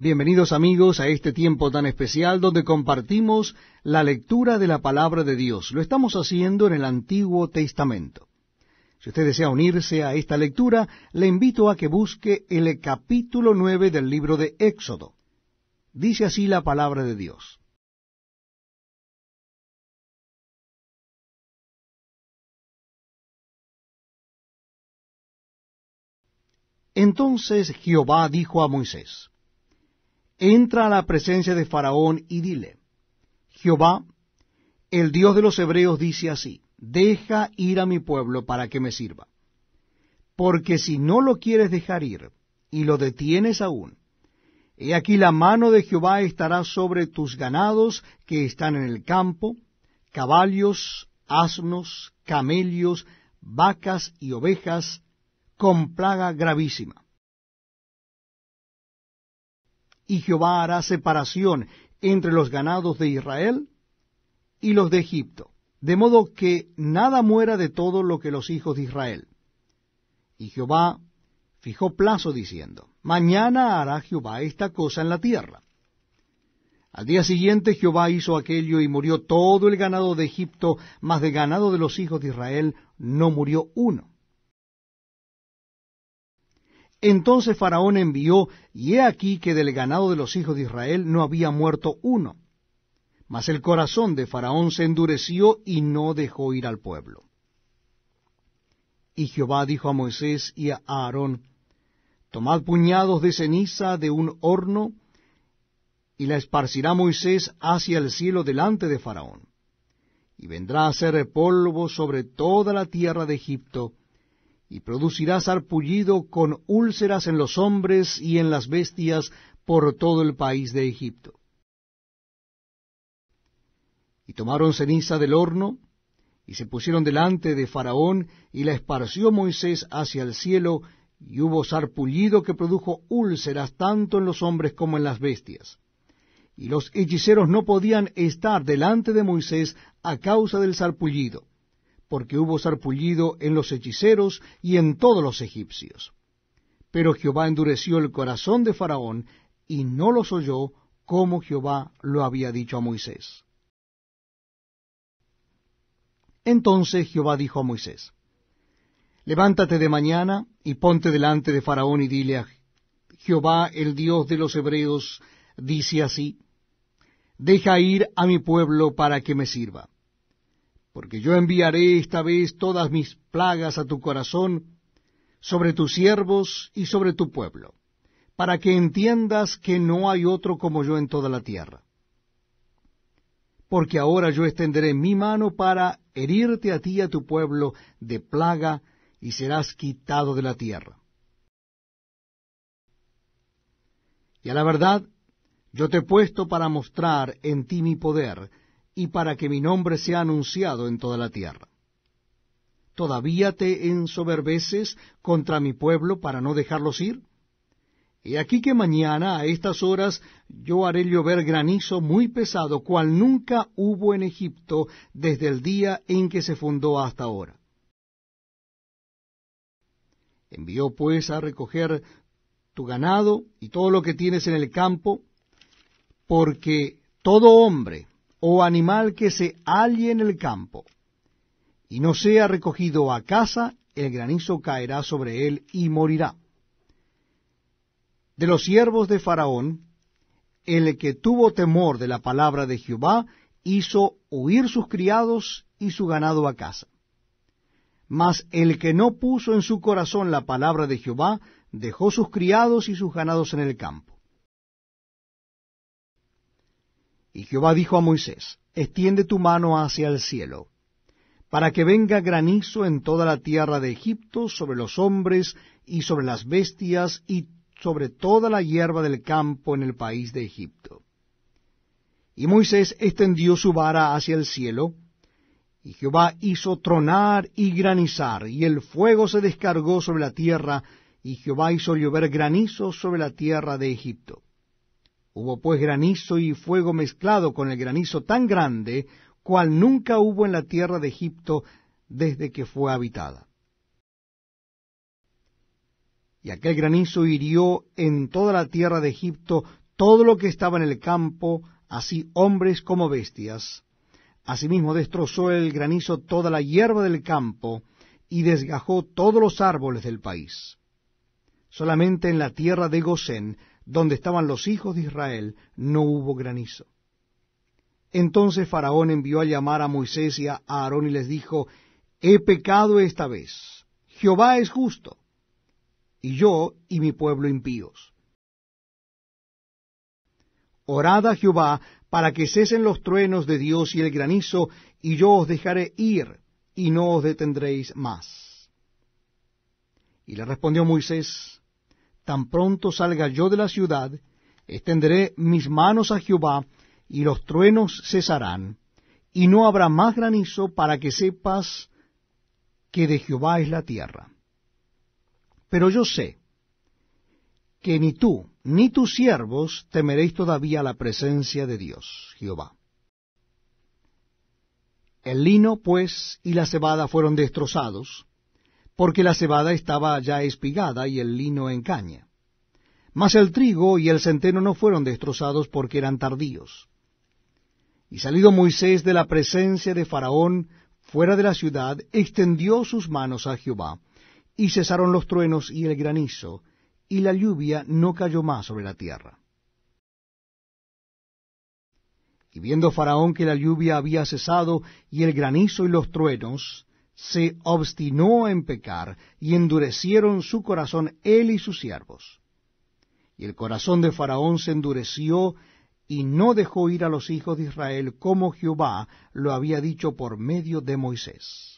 Bienvenidos amigos a este tiempo tan especial donde compartimos la lectura de la palabra de Dios. Lo estamos haciendo en el Antiguo Testamento. Si usted desea unirse a esta lectura, le invito a que busque el capítulo nueve del libro de Éxodo. Dice así la palabra de Dios. Entonces Jehová dijo a Moisés, entra a la presencia de Faraón y dile, Jehová, el Dios de los hebreos dice así, deja ir a mi pueblo para que me sirva. Porque si no lo quieres dejar ir, y lo detienes aún, he aquí la mano de Jehová estará sobre tus ganados que están en el campo, caballos, asnos, camellos, vacas y ovejas, con plaga gravísima y Jehová hará separación entre los ganados de Israel y los de Egipto, de modo que nada muera de todo lo que los hijos de Israel. Y Jehová fijó plazo diciendo, Mañana hará Jehová esta cosa en la tierra. Al día siguiente Jehová hizo aquello y murió todo el ganado de Egipto, mas de ganado de los hijos de Israel no murió uno. Entonces Faraón envió, y he aquí que del ganado de los hijos de Israel no había muerto uno. Mas el corazón de Faraón se endureció y no dejó ir al pueblo. Y Jehová dijo a Moisés y a Aarón, Tomad puñados de ceniza de un horno, y la esparcirá Moisés hacia el cielo delante de Faraón. Y vendrá a ser polvo sobre toda la tierra de Egipto, y producirá sarpullido con úlceras en los hombres y en las bestias por todo el país de Egipto. Y tomaron ceniza del horno, y se pusieron delante de Faraón, y la esparció Moisés hacia el cielo, y hubo sarpullido que produjo úlceras tanto en los hombres como en las bestias. Y los hechiceros no podían estar delante de Moisés a causa del sarpullido porque hubo sarpullido en los hechiceros y en todos los egipcios. Pero Jehová endureció el corazón de Faraón, y no los oyó, como Jehová lo había dicho a Moisés. Entonces Jehová dijo a Moisés, Levántate de mañana y ponte delante de Faraón y dile a Jehová, el Dios de los hebreos, dice así, Deja ir a mi pueblo para que me sirva porque yo enviaré esta vez todas mis plagas a tu corazón, sobre tus siervos y sobre tu pueblo, para que entiendas que no hay otro como yo en toda la tierra. Porque ahora yo extenderé mi mano para herirte a ti y a tu pueblo de plaga, y serás quitado de la tierra. Y a la verdad, yo te he puesto para mostrar en ti mi poder, y para que mi nombre sea anunciado en toda la tierra. ¿Todavía te ensoberbeces contra mi pueblo para no dejarlos ir? He aquí que mañana a estas horas yo haré llover granizo muy pesado, cual nunca hubo en Egipto desde el día en que se fundó hasta ahora. Envió pues a recoger tu ganado y todo lo que tienes en el campo, porque todo hombre o animal que se halle en el campo, y no sea recogido a casa, el granizo caerá sobre él y morirá. De los siervos de Faraón, el que tuvo temor de la palabra de Jehová hizo huir sus criados y su ganado a casa. Mas el que no puso en su corazón la palabra de Jehová dejó sus criados y sus ganados en el campo. Y Jehová dijo a Moisés, extiende tu mano hacia el cielo, para que venga granizo en toda la tierra de Egipto sobre los hombres y sobre las bestias y sobre toda la hierba del campo en el país de Egipto. Y Moisés extendió su vara hacia el cielo, y Jehová hizo tronar y granizar, y el fuego se descargó sobre la tierra, y Jehová hizo llover granizo sobre la tierra de Egipto. Hubo pues granizo y fuego mezclado con el granizo tan grande cual nunca hubo en la tierra de Egipto desde que fue habitada. Y aquel granizo hirió en toda la tierra de Egipto todo lo que estaba en el campo, así hombres como bestias. Asimismo destrozó el granizo toda la hierba del campo y desgajó todos los árboles del país. Solamente en la tierra de Gosén donde estaban los hijos de Israel, no hubo granizo. Entonces Faraón envió a llamar a Moisés y a Aarón y les dijo, He pecado esta vez, Jehová es justo, y yo y mi pueblo impíos. Orad a Jehová para que cesen los truenos de Dios y el granizo, y yo os dejaré ir, y no os detendréis más. Y le respondió Moisés, tan pronto salga yo de la ciudad, extenderé mis manos a Jehová, y los truenos cesarán, y no habrá más granizo para que sepas que de Jehová es la tierra. Pero yo sé que ni tú ni tus siervos temeréis todavía la presencia de Dios, Jehová. El lino, pues, y la cebada fueron destrozados, porque la cebada estaba ya espigada y el lino en caña. Mas el trigo y el centeno no fueron destrozados porque eran tardíos. Y salido Moisés de la presencia de Faraón fuera de la ciudad, extendió sus manos a Jehová, y cesaron los truenos y el granizo, y la lluvia no cayó más sobre la tierra. Y viendo Faraón que la lluvia había cesado, y el granizo y los truenos, se obstinó en pecar y endurecieron su corazón él y sus siervos. Y el corazón de Faraón se endureció y no dejó ir a los hijos de Israel como Jehová lo había dicho por medio de Moisés.